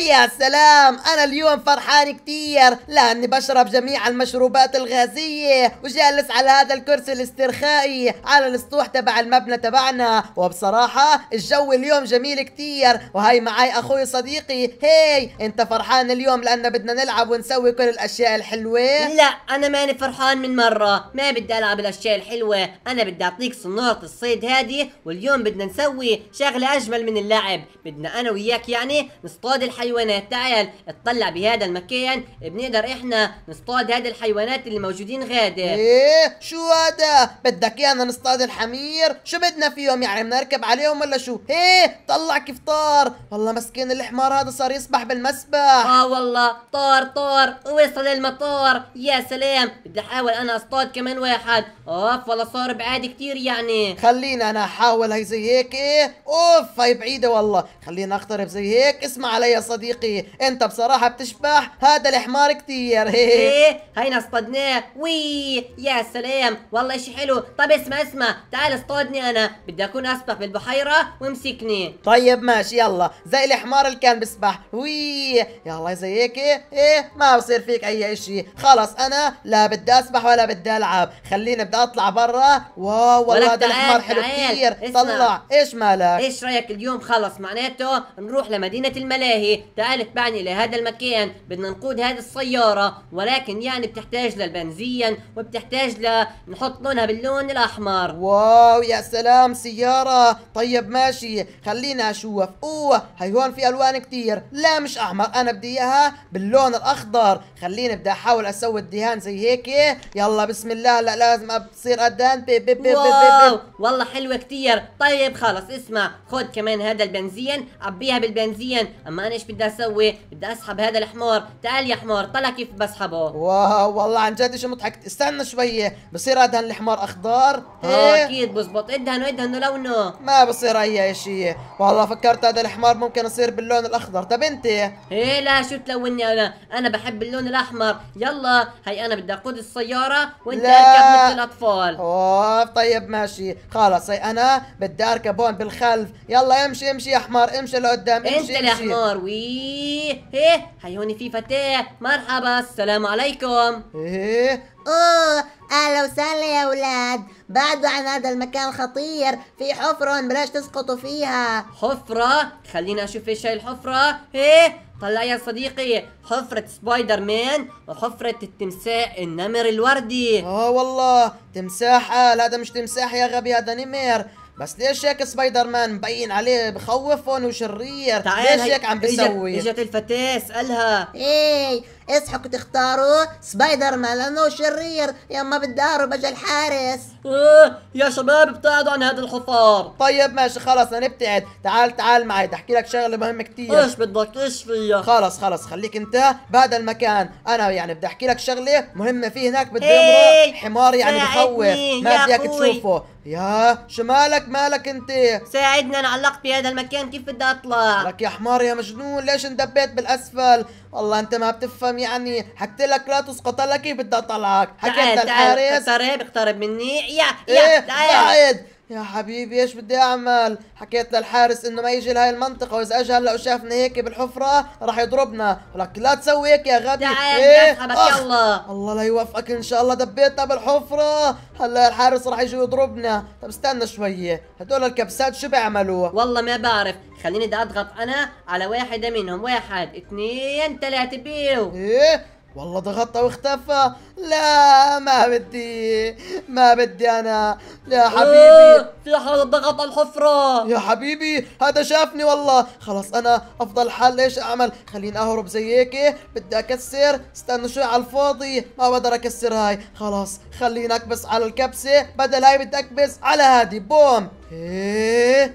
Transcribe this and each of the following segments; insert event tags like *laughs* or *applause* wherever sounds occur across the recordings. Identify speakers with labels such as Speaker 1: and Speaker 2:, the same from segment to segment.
Speaker 1: يا سلام انا اليوم فرحان كتير لاني بشرب جميع المشروبات الغازية وجالس على هذا الكرسي الاسترخائي على السطوح تبع المبنى تبعنا وبصراحة الجو اليوم جميل كتير وهي معي اخوي صديقي هاي انت فرحان اليوم لان بدنا نلعب ونسوي كل الاشياء الحلوة لا
Speaker 2: انا ماني فرحان من مرة ما بدي العب الاشياء الحلوة انا بدي اعطيك صنارة الصيد هذه واليوم بدنا نسوي شغلة اجمل من اللعب بدنا انا وياك يعني نصطاد اصطاد الحيوانات تعال اطلع بهذا المكان بنقدر احنا نصطاد هذه الحيوانات اللي موجودين غاده
Speaker 1: ايه شو هذا بدك ايانا نصطاد الحمير شو بدنا فيهم يعني بنركب عليهم ولا شو ايه طلع كيف طار والله مسكين الحمار هذا
Speaker 2: صار يسبح بالمسبح اه والله طار طار وصل المطار يا سلام بدي احاول انا اصطاد كمان واحد اوف والله صار بعاد كثير يعني خلينا
Speaker 1: انا احاول هي زي هيك ايه اوف هي بعيده والله خلينا اقترب زي هيك اسمع علي يا
Speaker 2: صديقي انت بصراحه بتشبح هذا الحمار كثير *laughs* ايه هينا اصطدناه وي يا سلام والله شيء حلو طب اسمع اسمع تعال اصطادني انا بدي اكون اسبح بالبحيره وامسكني طيب ماشي يلا زي الحمار اللي كان
Speaker 1: بسبح وي يلا زي هيك ايه ما بصير فيك اي اشي خلص انا لا بدي اسبح ولا بدي العب خليني بدي اطلع برا واو والله هذا الحمار حلو كثير طلع ايش مالك ايش
Speaker 2: رايك اليوم خلص معناته نروح لمدينه الملك ملاهي تعال اتبعني لهذا المكان بدنا نقود هذه السيارة ولكن يعني بتحتاج للبنزين وبتحتاج لنحط لونها باللون الأحمر واو يا سلام
Speaker 1: سيارة طيب ماشي خلينا أشوف أوه هي هون في ألوان كتير لا مش أحمر أنا بدي إياها باللون الأخضر خليني بدي أحاول أسوي الدهان زي هيك يلا بسم الله لا لازم بتصير أدان بي بي بي بي بي بي.
Speaker 2: والله حلوة كتير طيب خلص اسمع خد كمان هذا البنزين عبيها بالبنزين اما انا ايش بدي اسوي بدي اسحب هذا الحمار تعال يا حمار طلع كيف بسحبه واو والله عن
Speaker 1: جد شو مضحك استنى شويه بصير ادهن الحمار اخضر اه إيه؟ اكيد بزبط ادهن ادهنه لونه ما بصير اي شيء والله فكرت هذا الحمار ممكن يصير باللون الاخضر طب
Speaker 2: انت ايه لا شو تلوني انا انا بحب اللون الاحمر يلا هي انا بدي اقود السياره وانت اركب مثل
Speaker 1: الاطفال اوف طيب ماشي خلص هي انا بدي اركب هون بالخلف يلا امشي امشي يا حمار امشي لقدام امشي انت امشي النار
Speaker 2: وي ايه هيهوني في فتاة مرحبا السلام عليكم ايه اوه اهلا وسهلا يا اولاد بعدوا عن هذا المكان الخطير
Speaker 1: في حفرة بلاش تسقطوا فيها
Speaker 2: حفرة خلينا اشوف ايش هي الحفرة ايه طلع يا صديقي حفرة سبايدر مان وحفرة التمساح النمر الوردي اه والله تمساح آل هذا مش تمساح يا غبي هذا نمر
Speaker 1: بس ليش هيك سبايدر مان مبين عليه بخوفهم وشرير ليش هيك عم بيسوي
Speaker 2: اجت الفتاه اسالها
Speaker 1: ايه اسحقوا تختاروا سبايدر مان لانه شرير يما بالدار وبجى الحارس اه
Speaker 2: يا شباب ابتعدوا عن هذا
Speaker 1: الحفار طيب ماشي خلص نبتعد تعال تعال معي بدي احكي لك شغله مهمه كثير ايش بدك ايش فيها خلص خلص خليك انت بهذا المكان انا يعني بدي احكي لك شغله مهمه في هناك بده يمرق إيه، حمار يعني بخوف ما بدك تشوفه يا شو مالك انت ساعدني انا علقت بهذا المكان كيف بدي اطلع لك يا حمار يا مجنون ليش اندبيت بالاسفل والله انت ما بتفهم يعني حكت لك لا تسقط لك كيف بدي اطلعك
Speaker 2: حكيت للحارس اقترب اقترب مني يا يا إيه؟ يا
Speaker 1: حبيبي ايش بدي اعمل حكيت للحارس انه ما يجي لهي المنطقه واذا اجى هلا وشافنا هيك بالحفره راح يضربنا ولك لا تسوي هيك يا غبي تعال إيه؟ يلا آه. الله لا يوفقك ان شاء الله دبيتنا بالحفره هلا الحارس راح يجي يضربنا طب استنى شويه
Speaker 2: هدول الكبسات شو بيعملوا والله ما بعرف خليني بدي اضغط انا على واحده منهم واحد اثنين ثلاثه بيو ايه والله ضغطت واختفى
Speaker 1: لا ما بدي ما بدي انا يا حبيبي في حدا ضغط على الحفرة يا حبيبي هذا شافني والله خلص انا افضل حل ايش اعمل خليني اهرب زي هيك بدي اكسر استنى شوي على الفاضي ما بقدر اكسر هاي خلاص خليني اكبس على الكبسة بدل هاي بدي اكبس على هذه بوم ايه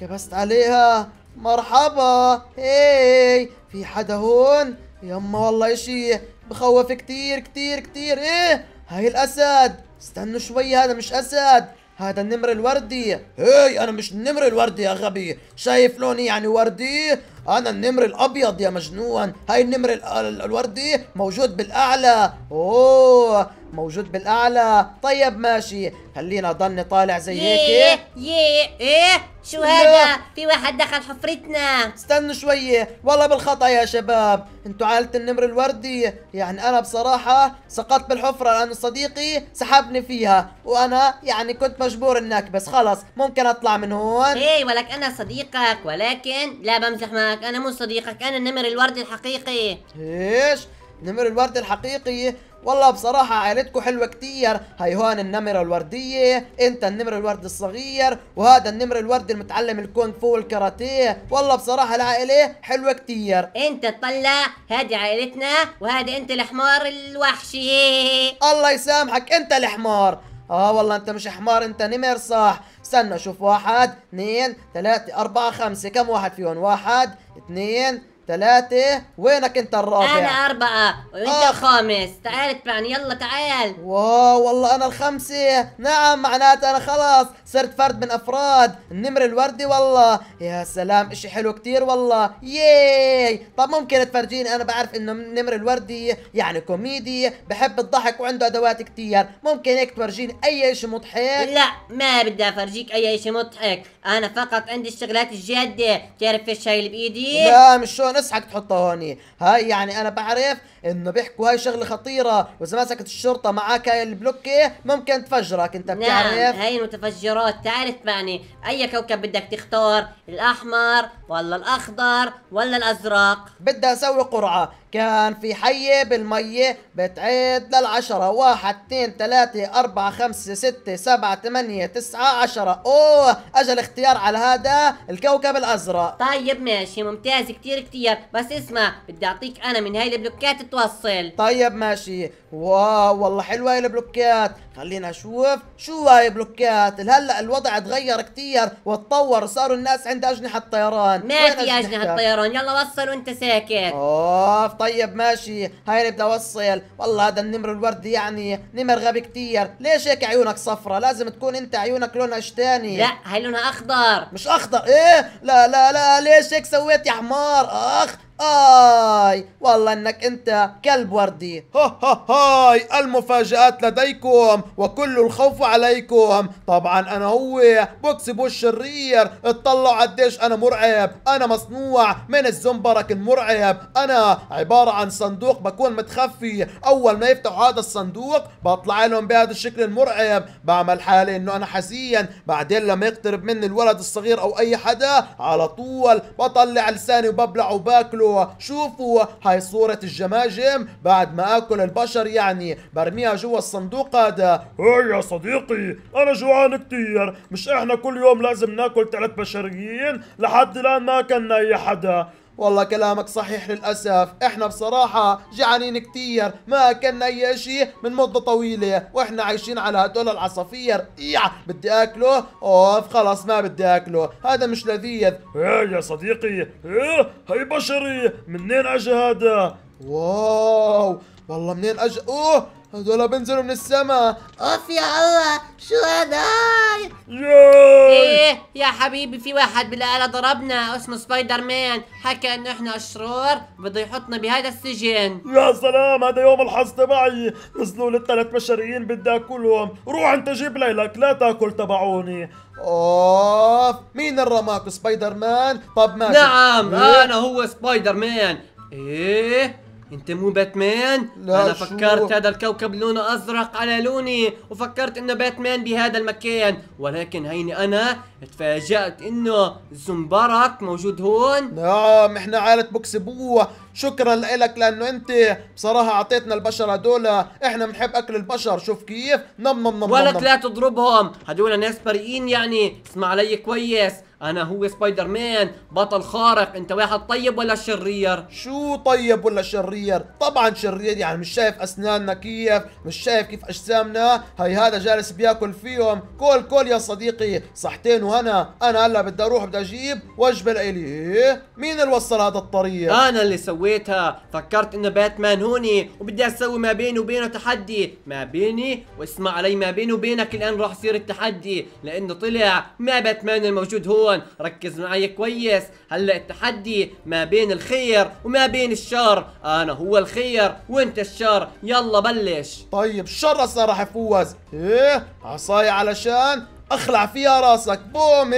Speaker 1: كبست عليها مرحبا ايه في حدا هون يما والله اشي بخوف كتير كتير كتير ايه هاي الاسد استنوا شوي هذا مش اسد هذا النمر الوردي هاي انا مش النمر الوردي يا غبي شايف لوني يعني وردي انا النمر الابيض يا مجنون هاي النمر الوردي موجود بالاعلى اوه موجود بالاعلى طيب ماشي خلينا ضلني طالع زي هيك
Speaker 2: ايه ايه شو هذا في واحد دخل حفرتنا استنوا شويه والله
Speaker 1: بالخطا يا شباب انتوا عائله النمر الوردي يعني انا بصراحه سقطت بالحفره لانه صديقي سحبني فيها وانا يعني كنت مجبور انك بس خلص ممكن
Speaker 2: اطلع من هون ايه ولك انا صديقك ولكن لا بمزح معك صديقك انا مو صديقك انا النمر الورد الحقيقي ايش نمر الورد الحقيقي والله بصراحة
Speaker 1: عائلتكم حلوة كتير هون النمرة الوردية انت النمر الورد الصغير وهذا النمر الورد المتعلم الكونغ فو والكاراتيه والله بصراحة العائلة حلوة كتير انت تطلع هذه عائلتنا وهذا انت الحمار الوحشي الله يسامحك انت الحمار اه والله انت مش حمار انت نمر صح استنوا شوف واحد اثنين ثلاثة أربعة خمسة كم واحد فيهم واحد اثنين ثلاثة وينك انت الرابع انا
Speaker 2: اربعة وانت آه. الخامس تعال اتبعني يلا
Speaker 1: تعال واو والله انا الخمسة نعم معناته انا خلاص صرت فرد من افراد النمر الوردي والله يا سلام اشي حلو كتير والله ياي طب ممكن تفرجيني انا بعرف انه النمر الوردي يعني كوميدي بحب الضحك وعنده ادوات كتير ممكن هيك
Speaker 2: تفرجيني اي اشي مضحك لا ما بدي افرجيك اي اشي مضحك انا فقط عندي الشغلات الجادة تعرف ايش هاي اللي بايدي لا مش
Speaker 1: نعم، شو نصحك تحطها هوني هاي يعني انا بعرف انه بيحكوا هاي شغله خطيره واذا مسكت الشرطه معك هاي البلوكه ممكن تفجرك انت نعم، بتعرف نعم
Speaker 2: هاي المتفجرات تعرف معني اي كوكب بدك تختار الاحمر ولا الاخضر ولا الازرق بدي اسوي قرعه
Speaker 1: كان في حية بالمية بتعد للعشرة واحد اثنين ثلاثة أربعة خمسة ستة سبعة ثمانية تسعة عشرة أوه
Speaker 2: أجا الاختيار على هذا الكوكب الأزرق طيب ماشي ممتاز كتير كتير بس اسمع بدي أعطيك أنا من هاي البلوكات توصل طيب ماشي واو
Speaker 1: والله حلوة هاي البلوكات خلينا نشوف شو هاي بلوكات هلا الوضع اتغير كتير وتطور صاروا الناس عندها أجنحة طيران ما في أجنحة طيران
Speaker 2: يلا وصل وانت
Speaker 1: ساكت أوه طيب ماشي هاي بدي اوصل والله هذا النمر الوردي يعني نمر غبي كتير ليش هيك عيونك صفرة لازم تكون انت عيونك لونها تاني لا
Speaker 2: هاي لونها اخضر
Speaker 1: مش اخضر ايه لا لا لا ليش هيك سويت يا حمار اخ آي والله إنك أنت كلب وردي ها ها هاي
Speaker 3: المفاجآت لديكم وكل الخوف عليكم طبعا أنا هو بوكسي بوش الشرير اطلعوا قديش أنا مرعب أنا مصنوع من الزنبرك المرعب أنا عبارة عن صندوق بكون متخفي أول ما يفتحوا هذا الصندوق بطلع لهم بهذا الشكل المرعب بعمل حالي إنه أنا حزين بعدين لما يقترب مني الولد الصغير أو أي حدا على طول بطلع لساني وببلع وباكله كله شوفوا هاي صورة الجماجم بعد ما اكل البشر يعني برميها جوا الصندوق هذا هاي يا صديقي انا جوعان كتير مش احنا كل يوم لازم ناكل ثلاث بشريين لحد الان ما اكلنا اي حدا والله كلامك صحيح للأسف احنا بصراحة جعانين كتير ما اكلنا اي شيء من مدة طويلة واحنا عايشين على هدول العصافير يا بدي اكله اوف خلص ما بدي اكله هذا مش لذيذ ايه يا صديقي ايه هي بشري منين اجى هذا واو والله منين اجى اوه هذول بينزلوا من السماء اوف يا الله شو هذا ايه
Speaker 2: يا حبيبي في واحد بالآلة ضربنا اسمه سبايدر مان حكى انه احنا اشرار بده يحطنا بهذا السجن
Speaker 3: يا سلام هذا يوم الحظ تبعي نزلوا لي الثلاث بشريين بدي اكلهم روح انت جيب ليلك لا تاكل تبعوني اوف مين اللي رماك سبايدر مان طب ماشي نعم إيه؟ انا
Speaker 4: هو سبايدر مان ايه انت مو باتمان لا انا شو. فكرت هذا الكوكب لونه ازرق على لوني وفكرت انه باتمان بهذا المكان ولكن هيني انا تفاجأت انه زنبرك موجود هون نعم احنا عائلة بوكس
Speaker 3: بوة شكرا لك لانه انت بصراحه اعطيتنا البشر هدول احنا بنحب اكل
Speaker 4: البشر شوف كيف نم نم نم ولك نم. لا تضربهم هدول ناس بريئين يعني اسمع علي كويس انا هو سبايدر مان بطل خارق انت واحد طيب ولا شرير
Speaker 3: شو طيب ولا شرير طبعا شرير يعني مش شايف اسناننا كيف مش شايف كيف اجسامنا هي هذا جالس بياكل فيهم كل كل يا صديقي صحتين
Speaker 4: وهنا انا هلا بدي اروح بدي اجيب وجبه لإلي مين اللي وصل هذا الطريق انا اللي سويت سويتها فكرت انه باتمان هوني وبدي اسوي ما بيني وبينه تحدي ما بيني واسمع علي ما بيني وبينك الان راح يصير التحدي لانه طلع ما باتمان الموجود هون ركز معي كويس هلا التحدي ما بين الخير وما بين الشر انا هو الخير وانت الشر يلا بلش طيب شر راح يفوز ايه عصاي علشان اخلع فيها راسك بوم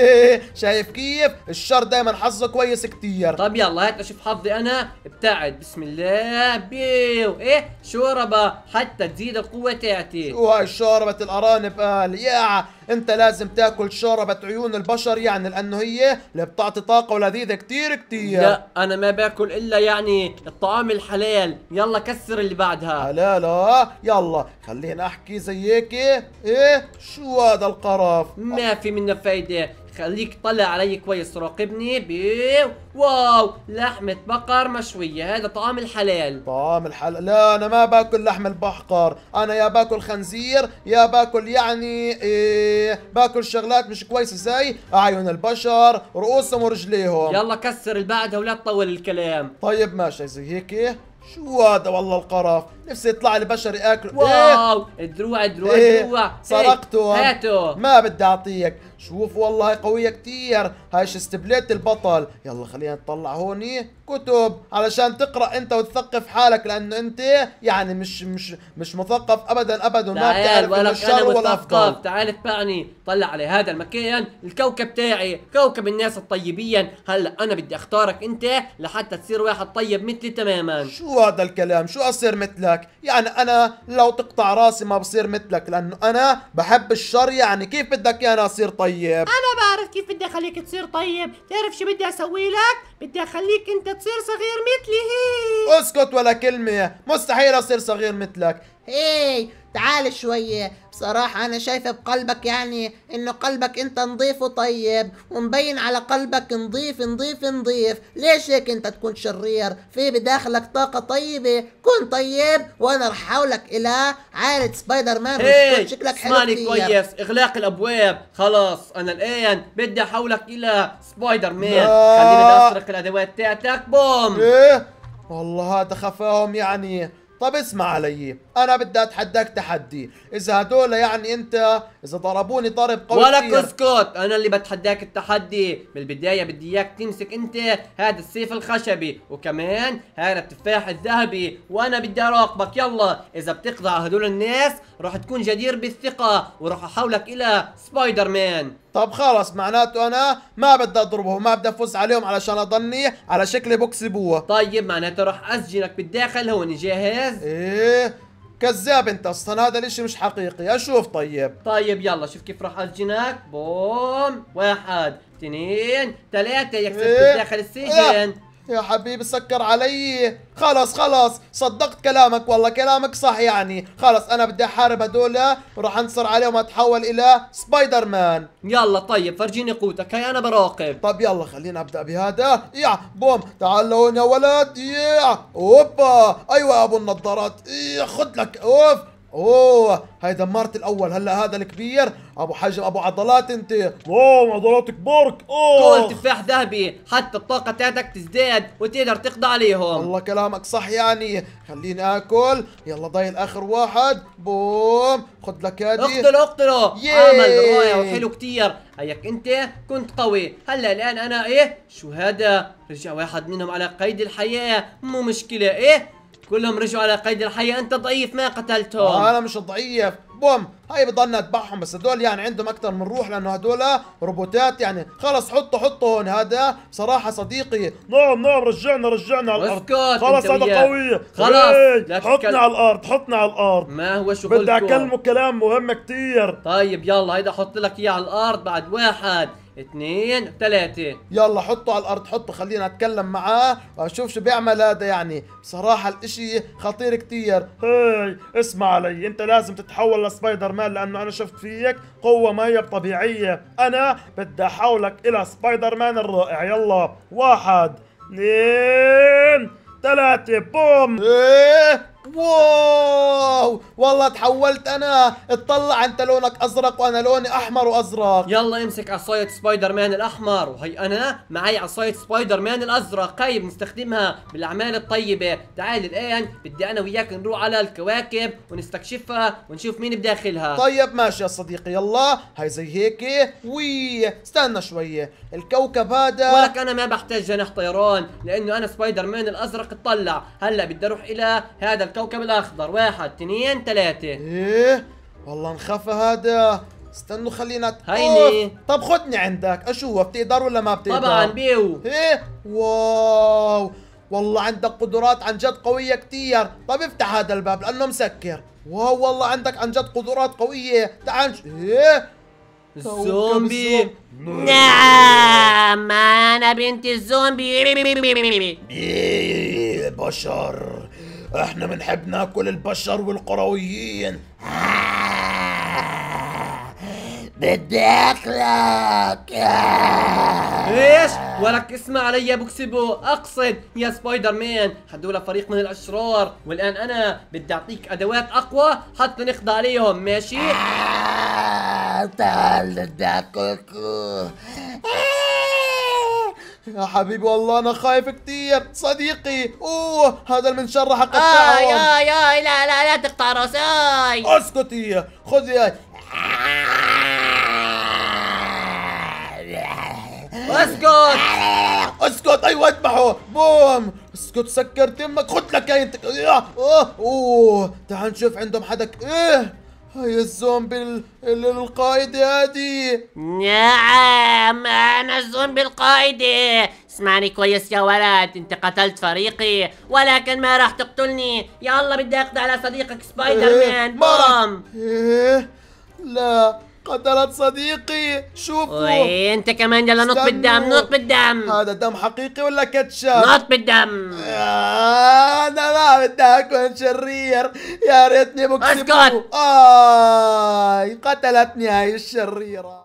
Speaker 4: شايف كيف الشر دايما حظه كويس كتير طب يلا هات اشوف حظي انا ابتعد بسم الله بيو ايه شوربه حتى تزيد القوه تاعتي
Speaker 3: وهاي شوربه الارانب قال آه، يا انت لازم تاكل شوربة عيون البشر يعني لانه هي اللي بتعطي طاقة ولذيذة كتير كتير لا
Speaker 4: انا ما باكل الا يعني الطعام الحلال يلا كسر اللي بعدها لا يلا خلينا احكي زيك ايه شو هذا القرف ما في منه فايدة خليك طلع علي كويس راقبني بيو واو لحمة بقر مشوية هذا طعام الحلال طعام الحلال لا أنا ما باكل لحم البحقر أنا يا
Speaker 3: باكل خنزير يا باكل يعني إيه باكل شغلات مش كويسة زي أعين البشر رؤوسهم ورجليهم يلا
Speaker 4: كسر البعدة ولا تطول الكلام
Speaker 3: طيب ماشي زي هيك شو هذا والله القرف نفسي يطلع لي بشر اكله إيه؟ واو الدروع الدروع إيه. الدروع إيه، سرقته هاته ما بدي اعطيك شوف والله قوية كتير هاي شستبليت البطل يلا خلينا نطلع هوني كتب علشان تقرأ انت وتثقف حالك لانه انت يعني مش مش مش مثقف ابدا ابدا ما بتعرف ولا الشر ولا الافضل
Speaker 4: تعال اتبعني طلع على هذا المكان الكوكب تاعي كوكب الناس الطيبين هلا انا بدي اختارك انت لحتى تصير واحد طيب مثلي تماما
Speaker 3: شو هذا الكلام شو اصير مثلك يعني انا لو تقطع راسي ما بصير مثلك لانه انا بحب الشر يعني كيف بدك انا اصير طيب طيب
Speaker 4: انا بعرف كيف بدي اخليك تصير طيب تعرف شو بدي اسوي لك بدي اخليك انت تصير صغير
Speaker 1: مثلي
Speaker 3: اسكت ولا كلمه مستحيل اصير صغير مثلك
Speaker 1: هي تعال شوية بصراحة أنا شايفة بقلبك يعني إنه قلبك أنت نظيف وطيب ومبين على قلبك نظيف نظيف نظيف ليش هيك أنت تكون شرير في بداخلك طاقة طيبة كن طيب وأنا رح أحولك إلى عائلة سبايدر مان hey, إيه، شكلك حلو اسمعني كويس
Speaker 4: إغلاق الأبواب خلاص أنا الآن بدي أحولك إلى سبايدر مان خليني أسرق الأدوات تاعتك بوم إيه
Speaker 3: والله هذا خفاهم يعني طب اسمع علي انا بدي اتحداك تحدي اذا هدول يعني انت اذا ضربوني ضرب قوي ولك
Speaker 4: اسكت انا اللي بتحداك التحدي من البدايه بدي اياك تمسك انت هذا السيف الخشبي وكمان هذا التفاح الذهبي وانا بدي اراقبك يلا اذا على هدول الناس راح تكون جدير بالثقه وراح احولك الى سبايدر مان طب خلص
Speaker 3: معناته انا ما بدي اضربهم ما بدي افوز عليهم علشان اضلني على شكل بوكس بوا طيب
Speaker 4: معناته راح اسجنك بالداخل هون جاهز ايه كذاب انت اصلا هذا الاشي مش حقيقي اشوف طيب طيب يلا شوف كيف راح اسجنك بوم واحد اثنين ثلاثة يكسب إيه؟ داخل السجن إيه؟ يا حبيبي سكر
Speaker 3: علي خلص خلص صدقت كلامك والله كلامك صح يعني خلص انا بدي احارب هدول وراح انصر عليهم اتحول الى سبايدر مان يلا طيب فرجيني قوتك هاي انا براقب طب يلا خلينا ابدا بهذا يا بوم تعال هون يا ولد يا اوبا ايوه يا ابو النظارات يا خد لك اوف اوه هاي دمرت الاول هلا هذا الكبير ابو حجم ابو عضلات انت اوه عضلات بارك اوه كل
Speaker 4: تفاح ذهبي حتى الطاقه تاعتك تزداد وتقدر تقضي عليهم
Speaker 3: والله كلامك صح يعني خليني اكل يلا ضايل اخر واحد بوم خد لك هذه
Speaker 4: اقتله اقتله عمل رائع وحلو كثير هيك انت كنت قوي هلا الان انا ايه شو هذا رجع واحد منهم على قيد الحياه مو مشكله ايه كلهم رجعوا على قيد الحياة انت ضعيف ما قتلتهم آه انا مش
Speaker 3: ضعيف بوم هاي بضلنا اتبعهم بس هدول يعني عندهم اكثر من روح لانه هدول روبوتات يعني خلص حطوا حطوا هون هذا صراحه صديقي نعم نعم رجعنا رجعنا على الارض خلص هذا قوي خلص إيه، حطنا على الارض حطنا على الارض ما هو شغلكم بدي اكلمه
Speaker 4: كلام مهم كثير طيب يلا هيدا حط لك اياه على الارض بعد واحد اثنين ثلاثة يلا
Speaker 3: حطه على الارض حطه خلينا اتكلم معاه واشوف شو بيعمل هذا يعني بصراحة الاشي خطير كتير هاي اسمع علي انت لازم تتحول لسبايدر مان لانه انا شفت فيك قوة ما هي طبيعية انا بدي احولك الى سبايدر مان الرائع يلا واحد اثنين ثلاثة بوم ايه واو والله تحولت
Speaker 4: انا اطلع انت لونك ازرق وانا لوني احمر وازرق يلا امسك عصاية سبايدر مان الاحمر وهي انا معي عصاية سبايدر مان الازرق طيب نستخدمها بالاعمال الطيبة تعال الان بدي انا وياك نروح على الكواكب ونستكشفها ونشوف مين بداخلها طيب
Speaker 3: ماشي يا صديقي يلا هاي زي هيك وي استنى
Speaker 4: شوية الكوكب هذا ولك انا ما بحتاج جناح طيران لانه انا سبايدر مان الازرق اطلع هلا بدي اروح الى هذا الكوكب الاخضر واحد اثنين ثلاثة ايه
Speaker 3: والله انخفى هذا استنوا خلينا هيني طب خدني عندك اشوف بتقدر ولا ما بتقدر طبعا بيو ايه واو والله عندك قدرات عن جد قوية كتير طب افتح هذا الباب لأنه مسكر واو والله عندك
Speaker 2: عن جد قدرات قوية تعال ايه
Speaker 4: الزومبي
Speaker 2: نعم انا بنت الزومبي إيه،
Speaker 3: إيه، إيه، بشر احنا بنحب ناكل البشر والقرويين *laughs* بدي
Speaker 4: اكلك ايش ولك اسمع علي يا بوكسيبو اقصد يا سبايدر مان هدول فريق من الاشرار والان انا بدي اعطيك ادوات اقوى حتى نخضع عليهم ماشي
Speaker 3: آه، تعال بدي اكلك يا حبيبي والله انا خايف كثير صديقي اوه هذا المنشار راح اقطعه آي آي
Speaker 2: آي لا لا لا تقطع راسي آي
Speaker 3: اسكتي خذي آي اسكت اسكت ايوه اذبحه بوم اسكت سكر تمك خذ لك اي انت اوه اوه تعال نشوف عندهم حدا ايه
Speaker 2: هاي الزومبي القائد هادي نعم انا الزومبي القائد اسمعني كويس يا ولد انت قتلت فريقي ولكن ما راح تقتلني يلا بدي اقضي على صديقك إيه، سبايدر مان بوم إيه؟ لا قتلت صديقي شوفوا انت
Speaker 3: كمان يلا نط بالدم نط بالدم هذا دم حقيقي ولا كاتشب نط بالدم آه، انا ما بدي اكون شرير يا ريتني بكسبه اسكت آه قتلتني هاي الشريره